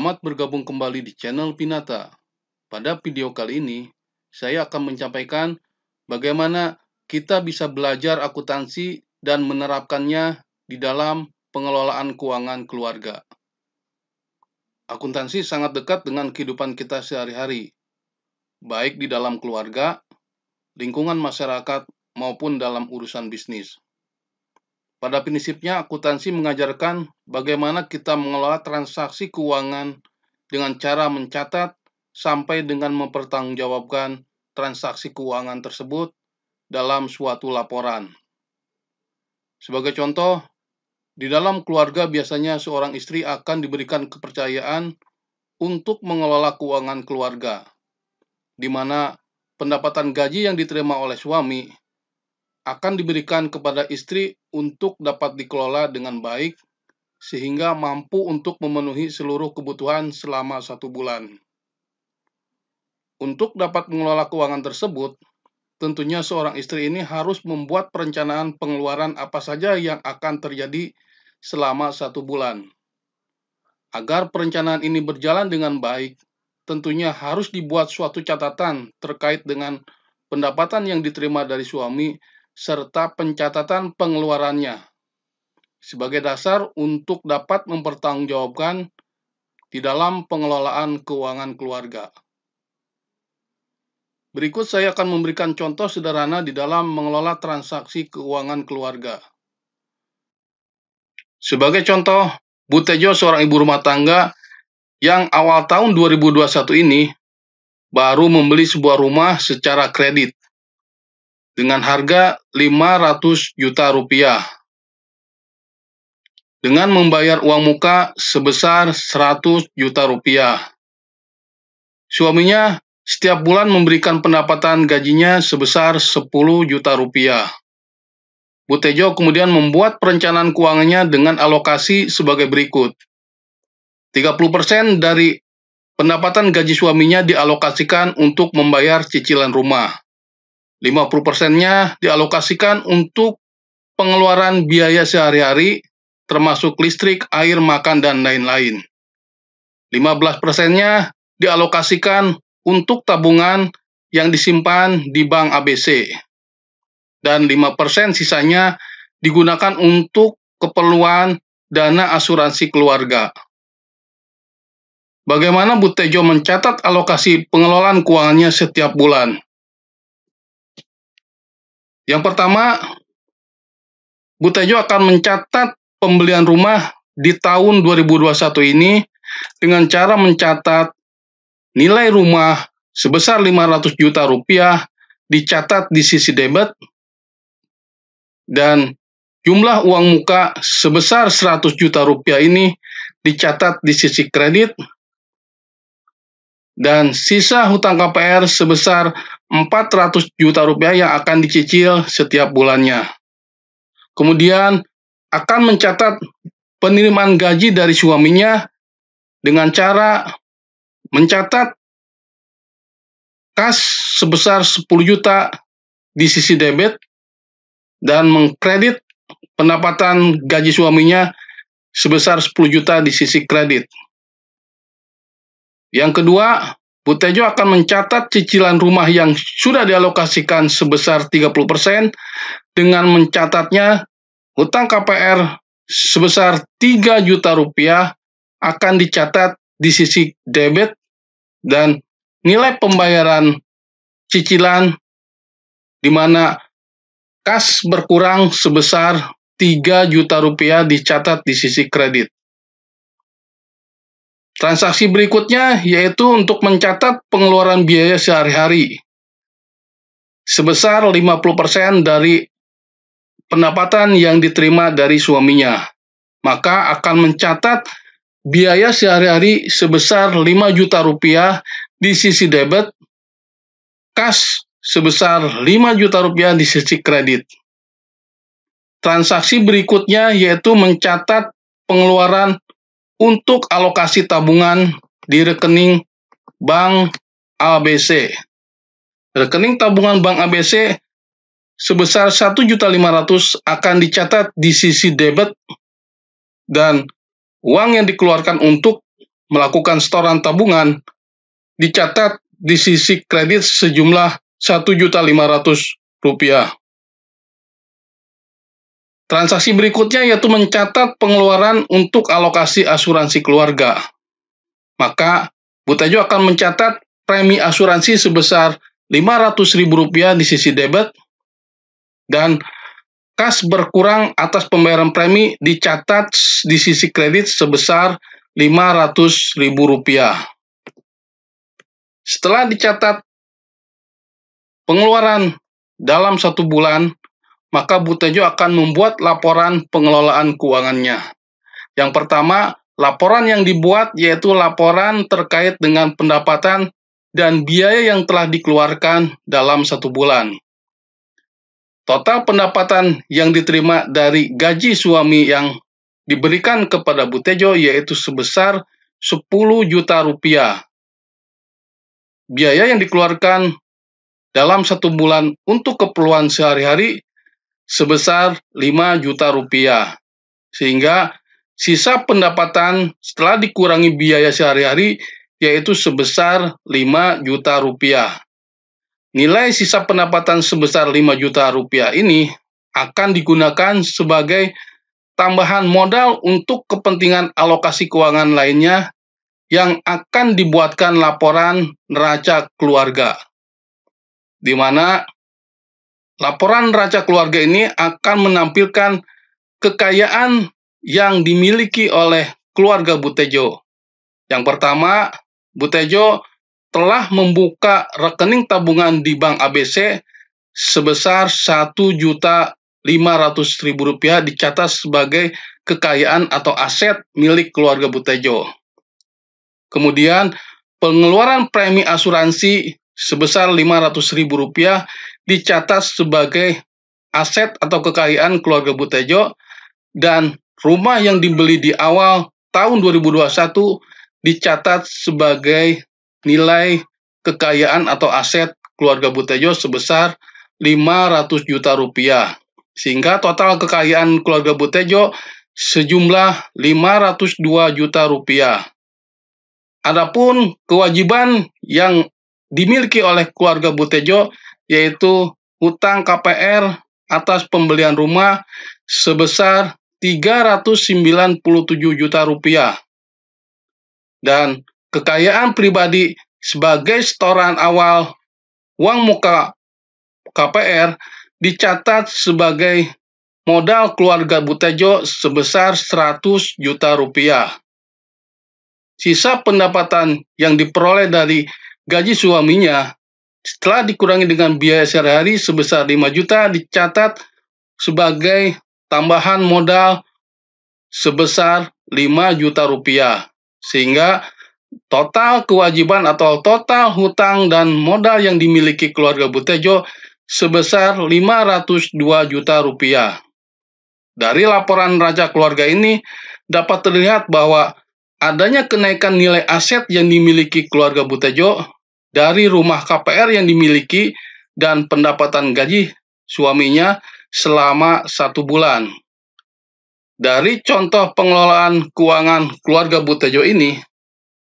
Selamat bergabung kembali di channel Pinata. Pada video kali ini, saya akan menyampaikan bagaimana kita bisa belajar akuntansi dan menerapkannya di dalam pengelolaan keuangan keluarga. Akuntansi sangat dekat dengan kehidupan kita sehari-hari, baik di dalam keluarga, lingkungan masyarakat, maupun dalam urusan bisnis. Pada prinsipnya, akuntansi mengajarkan bagaimana kita mengelola transaksi keuangan dengan cara mencatat sampai dengan mempertanggungjawabkan transaksi keuangan tersebut dalam suatu laporan. Sebagai contoh, di dalam keluarga biasanya seorang istri akan diberikan kepercayaan untuk mengelola keuangan keluarga, di mana pendapatan gaji yang diterima oleh suami akan diberikan kepada istri untuk dapat dikelola dengan baik sehingga mampu untuk memenuhi seluruh kebutuhan selama satu bulan. Untuk dapat mengelola keuangan tersebut, tentunya seorang istri ini harus membuat perencanaan pengeluaran apa saja yang akan terjadi selama satu bulan. Agar perencanaan ini berjalan dengan baik, tentunya harus dibuat suatu catatan terkait dengan pendapatan yang diterima dari suami serta pencatatan pengeluarannya sebagai dasar untuk dapat mempertanggungjawabkan di dalam pengelolaan keuangan keluarga. Berikut saya akan memberikan contoh sederhana di dalam mengelola transaksi keuangan keluarga. Sebagai contoh, Bu Tejo seorang ibu rumah tangga yang awal tahun 2021 ini baru membeli sebuah rumah secara kredit dengan harga 500 juta rupiah dengan membayar uang muka sebesar 100 juta rupiah. Suaminya setiap bulan memberikan pendapatan gajinya sebesar 10 juta rupiah. Butejo kemudian membuat perencanaan keuangannya dengan alokasi sebagai berikut. 30% dari pendapatan gaji suaminya dialokasikan untuk membayar cicilan rumah. 50 persennya dialokasikan untuk pengeluaran biaya sehari-hari, termasuk listrik, air, makan, dan lain-lain. 15 persennya dialokasikan untuk tabungan yang disimpan di bank ABC. Dan 5 persen sisanya digunakan untuk keperluan dana asuransi keluarga. Bagaimana Bu mencatat alokasi pengelolaan keuangannya setiap bulan? Yang pertama, Butejo akan mencatat pembelian rumah di tahun 2021 ini dengan cara mencatat nilai rumah sebesar 500 juta rupiah dicatat di sisi debit dan jumlah uang muka sebesar 100 juta rupiah ini dicatat di sisi kredit dan sisa hutang KPR sebesar 400 juta rupiah yang akan dicicil setiap bulannya. Kemudian akan mencatat penerimaan gaji dari suaminya dengan cara mencatat kas sebesar 10 juta di sisi debit dan mengkredit pendapatan gaji suaminya sebesar 10 juta di sisi kredit. Yang kedua, Butejo akan mencatat cicilan rumah yang sudah dialokasikan sebesar 30% dengan mencatatnya hutang KPR sebesar 3 juta rupiah akan dicatat di sisi debit dan nilai pembayaran cicilan di mana kas berkurang sebesar 3 juta rupiah dicatat di sisi kredit. Transaksi berikutnya yaitu untuk mencatat pengeluaran biaya sehari-hari sebesar 50% dari pendapatan yang diterima dari suaminya. Maka akan mencatat biaya sehari-hari sebesar 5 juta rupiah di sisi debit, kas sebesar 5 juta rupiah di sisi kredit. Transaksi berikutnya yaitu mencatat pengeluaran untuk alokasi tabungan di rekening Bank ABC. Rekening tabungan Bank ABC sebesar 1.500 akan dicatat di sisi debit dan uang yang dikeluarkan untuk melakukan setoran tabungan dicatat di sisi kredit sejumlah 1.500 rupiah. Transaksi berikutnya yaitu mencatat pengeluaran untuk alokasi asuransi keluarga. Maka, Butajo akan mencatat premi asuransi sebesar Rp500.000 di sisi debit dan kas berkurang atas pembayaran premi dicatat di sisi kredit sebesar Rp500.000. Setelah dicatat pengeluaran dalam satu bulan, maka Butejo akan membuat laporan pengelolaan keuangannya. Yang pertama, laporan yang dibuat yaitu laporan terkait dengan pendapatan dan biaya yang telah dikeluarkan dalam satu bulan. Total pendapatan yang diterima dari gaji suami yang diberikan kepada Butejo yaitu sebesar 10 juta rupiah. Biaya yang dikeluarkan dalam satu bulan untuk keperluan sehari-hari sebesar 5 juta rupiah. Sehingga sisa pendapatan setelah dikurangi biaya sehari-hari yaitu sebesar 5 juta rupiah. Nilai sisa pendapatan sebesar 5 juta rupiah ini akan digunakan sebagai tambahan modal untuk kepentingan alokasi keuangan lainnya yang akan dibuatkan laporan neraca keluarga, di mana Laporan raja keluarga ini akan menampilkan kekayaan yang dimiliki oleh keluarga Butejo. Yang pertama, Butejo telah membuka rekening tabungan di Bank ABC sebesar Rp1.500.000 dicatat sebagai kekayaan atau aset milik keluarga Butejo. Kemudian, pengeluaran premi asuransi sebesar Rp500.000 dicatat sebagai aset atau kekayaan keluarga Butejo dan rumah yang dibeli di awal tahun 2021 dicatat sebagai nilai kekayaan atau aset keluarga Butejo sebesar 500 juta rupiah. Sehingga total kekayaan keluarga Butejo sejumlah 502 juta rupiah. Adapun kewajiban yang dimiliki oleh keluarga Butejo yaitu hutang KPR atas pembelian rumah sebesar 397 juta rupiah. Dan kekayaan pribadi sebagai setoran awal uang muka KPR dicatat sebagai modal keluarga Butejo sebesar 100 juta rupiah. Sisa pendapatan yang diperoleh dari gaji suaminya setelah dikurangi dengan biaya sehari-hari sebesar 5 juta dicatat sebagai tambahan modal sebesar 5 juta rupiah. Sehingga total kewajiban atau total hutang dan modal yang dimiliki keluarga Butejo sebesar 502 juta rupiah. Dari laporan raja keluarga ini dapat terlihat bahwa adanya kenaikan nilai aset yang dimiliki keluarga Butejo dari rumah KPR yang dimiliki dan pendapatan gaji suaminya selama satu bulan. Dari contoh pengelolaan keuangan keluarga Butejo ini,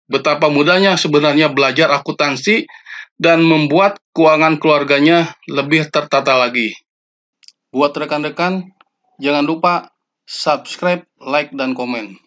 betapa mudahnya sebenarnya belajar akuntansi dan membuat keuangan keluarganya lebih tertata lagi. Buat rekan-rekan, jangan lupa subscribe, like, dan komen.